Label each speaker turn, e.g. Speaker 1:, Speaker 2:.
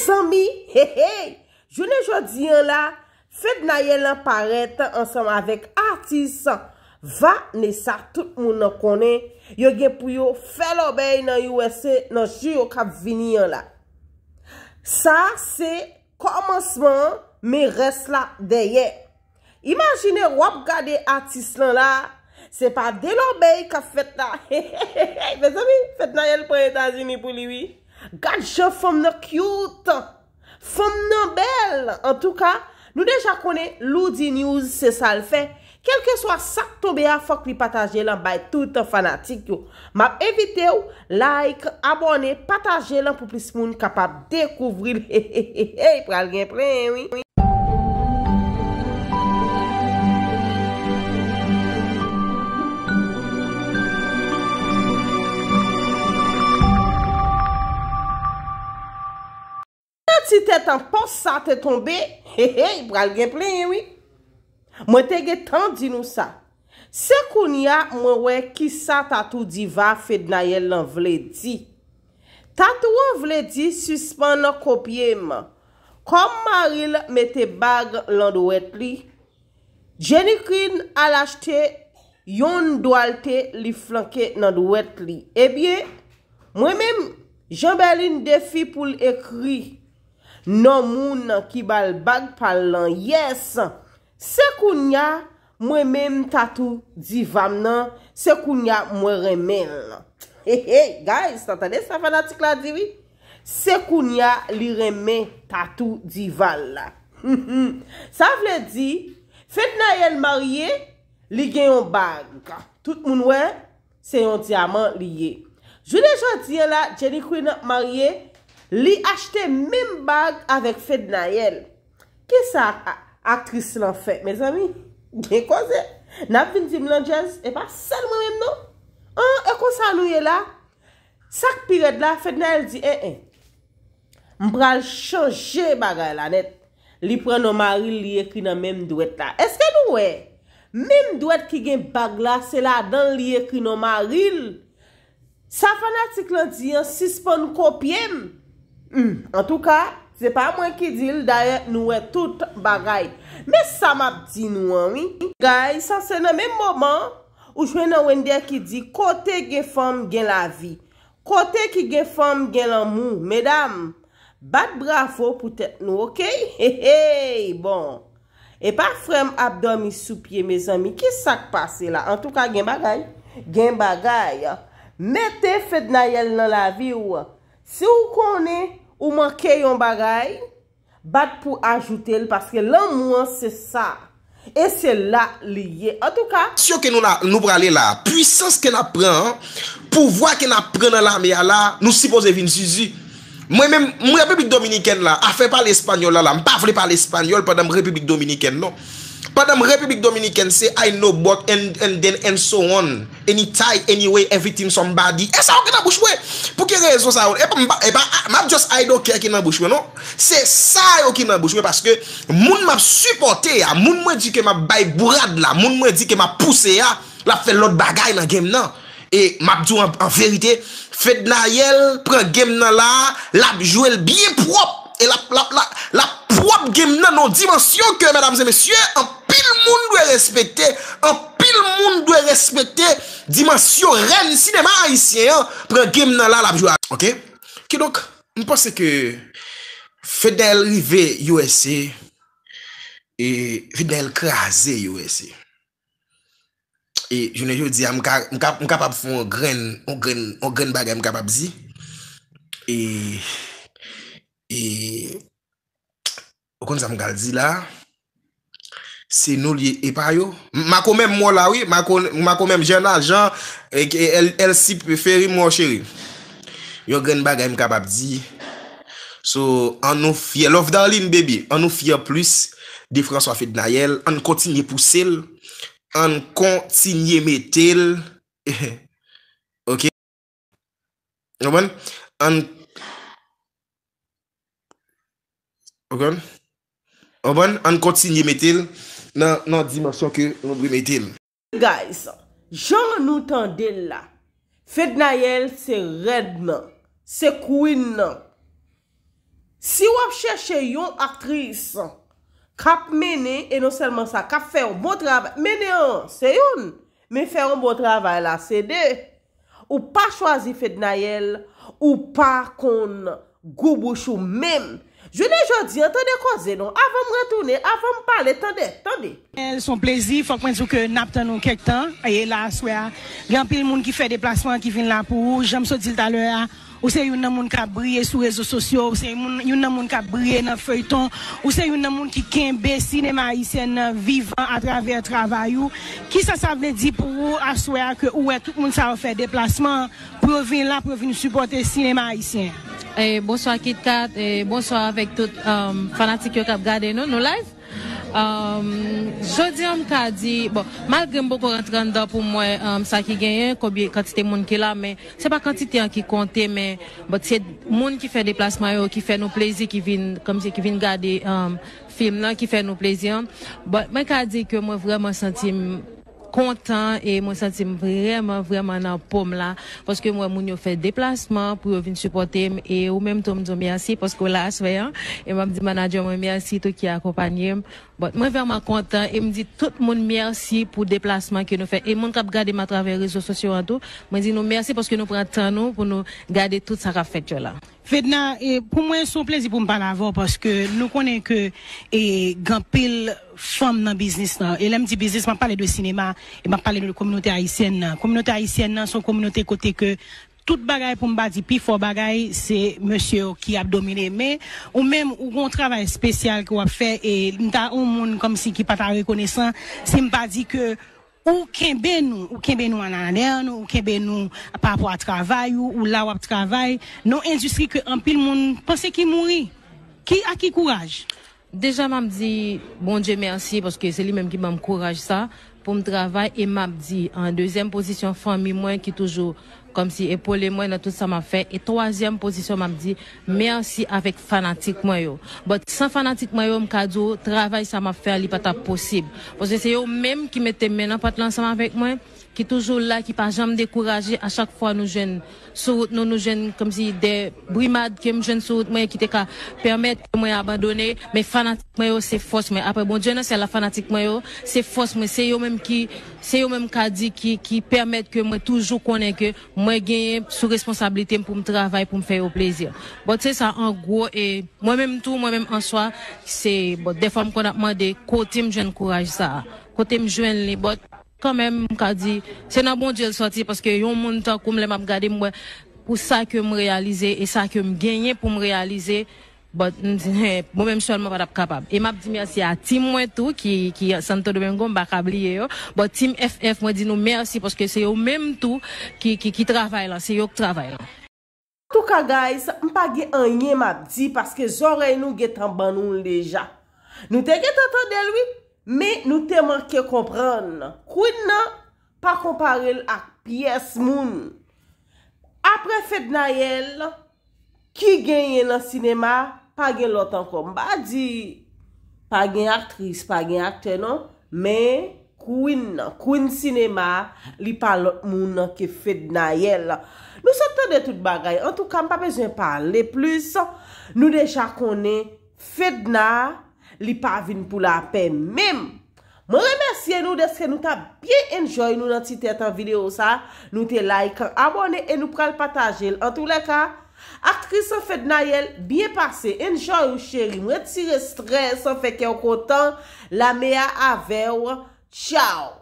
Speaker 1: Besanmi, he he, jounen jodi an la, fèt nayel an paret an som avèk artis, va ne sa tout moun an konen, yo gen pou yo fè l'obey nan yowese nan jiyo kap vini an la. Sa se komansman, me res la deyè. Imanjine wap gade artis lan la, se pa de l'obey kap fèt la. Besanmi, fèt nayel pou etajini pou liwi. Gadje fom nan kiyout. Fom nan bel. En tou ka, nou deja konen loudi news se sal fe. Kelke so a sak to be a fok li pataje lan bay tout fanatik yo. Mab evite yo like, abone, pataje lan pou plis moun kapap dekouvri. Pre al gen pre. si te tan pos sa te tombe, he he, i pral gen plen yon, mwen te gen tan di nou sa, se kon ya mwen we, ki sa tatou diva, fed na ye lan vle di, tatou an vle di, suspan nan kopye man, kom maril mette bag lan do wet li, jenikrin al achete, yon doualte li flanke lan do wet li, e bie, mwen men, jen beli n defi pou l ekri, Non moun nan kibal bag pal lan. Yes. Sekou nya mwen men tatou divan nan. Sekou nya mwen remen lan. Hey hey guys. Tantane se ta fana tik la diwi? Sekou nya li remen tatou divan la. Saf le di. Fet nan yon marye. Li gen yon bag. Tout moun we. Se yon diamant li ye. Jou de jantye la. Tjeni kwen nan marye. Li achete mem bag avèk fèd nan yèl. Kè sa akris lan fè? Mèz ami, gè kon zè? Nafin di Melanjez, e pa sal mè mèm nou? An, e kon sal ou yè la? Sak piret la, fèd nan yèl di, e, eh, e. Eh, Mbra chanjè bagay lan et. Li pren nan maril li ekri nan mem dwet la. Eske nou wè? Mem dwet ki gen bag la, se la dan li ekri nan maril. Sa fanatik lan di, yon sis pon kopye mè. Hmm. En tou ka, se pa mwen ki di l daye nou e tout bagay. Me sa map di nou an, oui? Gay, san se nan men mouman, ou jwen nan wende ki di, kote gen fom gen la vi. Kote ki gen fom gen lan mou. Medam, bat bravo pou tet nou, okey? He he, bon. E pa frem abdomi sou pie, me zami, ki sak pase la? En tou ka, gen bagay. Gen bagay, a. Me te fed na yel nan la vi, ou a? Se ou konen ou manke yon bagay, bat pou ajoutel, paske lan moun se sa, e se la
Speaker 2: liye. En tout ka, si yo ke nou prale la, pwisans ke la pren, pou vwa ke la pren la, me ya la, nou sipoze vin, si si. Mwen mwen, mwen republik dominiken la, afe pa l'Espanyol la, la mpa vle pa l'Espanyol, pa dam republik dominiken non. la. Padam Republik Dominikèn se, I know both, and then, and so on. Any time, any way, every team, somebody. E sa yon ki nan bouchme. Pouke rezon sa yon. E pa, e pa, map just I don't care ki nan bouchme, non? Se sa yon e ki nan bouchme, paske moun map supporte ya, moun mwen di ke map bay brad la, moun mwen di ke map pousse ya, lap fe lot bagay nan gem nan. E map zou an verite, fed na yel, pren gem nan la, lap jwel biye prop, e lap, lap, lap, lap prop gem nan nan dimensyon ke, mèdames et messieurs, an, dwe respete, apil moun dwe respete, dimasyon ren sinema aisyen, pre gem nan la la pjwa. Ok, ki dok, m posè ke fedel rive Yose e fedel kreaze Yose e jounen yo di m kapap foun m kapap zi e okon sa m kal zi la Se nou li epa yo. Ma konmem mwa la wè. Ma konmem jen la jen. E el si preferi mwa cheri. Yo gen baga m kapap di. So anou fye. Love darling baby. Anou fye plus. De François Fédinayel. An kontinye poussel. An kontinye metel. Ok. An. Bon? An. Ok. Bon? An kontinye metel. nan dimansyon ke nou bre metil.
Speaker 1: Guys, joun nou tan del la, Fede Nayel se red nan, se kouin nan. Si wap chèche yon aktris, kap mene, e non selman sa, kap fè yon bo travay, mene yon, se yon, men fè yon bo travay la, se de, ou pa chwazi Fede Nayel, ou pa kon Goubouchou men,
Speaker 3: Je ne jodi, an ton de kwa ze nou? Afan mwen toune, afan mwen pale, ton de, ton de. ou c'est une monde qui brillé sur les réseaux sociaux, ou c'est une monde qui brillé dans le feuilleton, ou c'est une monde qui kembe cinéma haïtien vivant à travers le travail. Qui ça, ça veut dire pour vous, assurer que tout le monde ça fait déplacement
Speaker 4: pour venir là, pour venir supporter le cinéma haïtien? Eh, bonsoir Kitkat, et eh, bonsoir avec tous les euh, fanatiques qui ont regardé nous, nos live je euh, jodiam kadi bon malgré beaucoup rentrent pour moi euh, ça qui gagne une quantité de monde qui est là mais c'est pas quantité qui compte, mais c'est monde qui fait des placements qui fait nos plaisirs qui viennent comme c'est qui regarder euh, film là qui fait nos plaisirs mais dis que moi vraiment senti content et moi senti vraiment vraiment dans pomme là parce que moi mon yo fait déplacement pour venir supporter et au même tout me dire merci parce que là c'est là hein. et m'a dit manager moi merci tout qui accompagné bon moi vraiment content et me dit tout le monde merci pour déplacement que nous fait et mon cap garder ma travers réseaux sociaux et tout moi dit nous merci parce que nous prenons temps nous pour nous garder tout ça qu'a fait là et pour moi, c'est un plaisir
Speaker 3: pour me parler avant parce que nous connaissons que et grand pile femme dans le business. Et là, je business, je parle de cinéma et m'a parlé de la communauté haïtienne. La communauté haïtienne, c'est une communauté côté que tout bagaille pour me dire, puis fort bagaille, c'est monsieur qui a dominé. Mais, ou même, ou un travail spécial qu'on e, a fait, et, on a un monde comme si qui pas reconnaissant, c'est me pas que, ou qui est que nous, qui est nous en qui est que nous par rapport au travail, ou là où il travail dans l'industrie qu'un pile de monde pense qu'il est mort.
Speaker 4: Qui a qui courage Déjà, je me dis, bon Dieu merci, parce que c'est lui-même qui m'a ça pour me travail. Et je me dis, en deuxième position, Femme, moi qui toujours comme si épaulé moi dans tout ça m'a fait et troisième position m'a dit merci avec fanatique moi yo sans fanatique moi yo m'a oh, travail ça m'a fait li pas possible parce que c'est eux même qui mettaient maintenant pas ensemble avec moi qui toujours là qui pas jamais découragé à chaque fois nous jeunes sur route nous nous jeunes comme si des brimades que jeunes sur moi qui te permettre moi abandonner mais fanatique moi c'est force mais après bon Dieu c'est la fanatique moi c'est force mais c'est eux même qui c'est eux même qui dit qui permettent que moi toujours connais que moi gagne sous responsabilité pour me travailler pour me faire au plaisir bon c'est ça en gros et moi même tout moi même en soi c'est bon des femmes qu'on a demandé côté me jeune courage ça côté me jeune les bottes quand même qu'a dit c'est un bon Dieu de sorti parce que un monde comme les m'a regardé moi pour ça que me réaliser et ça que me gagner pour me réaliser Bon menm chanman wad ap kapab. E map di mersi a tim mwen tou ki santo do men gom bakab liye yo. Bon tim FF mwen di nou mersi porske se yo menm tou ki travay la. Se yo ki travay la.
Speaker 1: Touka guys, mpa ge anye map di porske zorey nou ge tambanoun leja. Nou te ge tata delwi, me nou te manke kompran. Kouy nan pa kompare ak piyes moun. Apre FED NAYEL, Ki genye nan sinema, pa gen lotan kon. Ba di, pa gen aktris, pa gen akte, non? Men, kouin nan, kouin sinema, li pa lot moun nan ke fed nan yel. Nou sotan de tout bagay. En tout kan, pa bezwen parle plus. Nou deja konen, fed nan, li pa vin pou la pen mem. Mwen remersye nou deske nou ta bien enjoy nou nan ti te atan video sa. Nou te like, abone, en nou pral patajel. En tout la ka. Ak tri san fe dna yel, biye pase, enjou cheri, mwet si restre, san fe ken kontan, la me a avew, tchaw!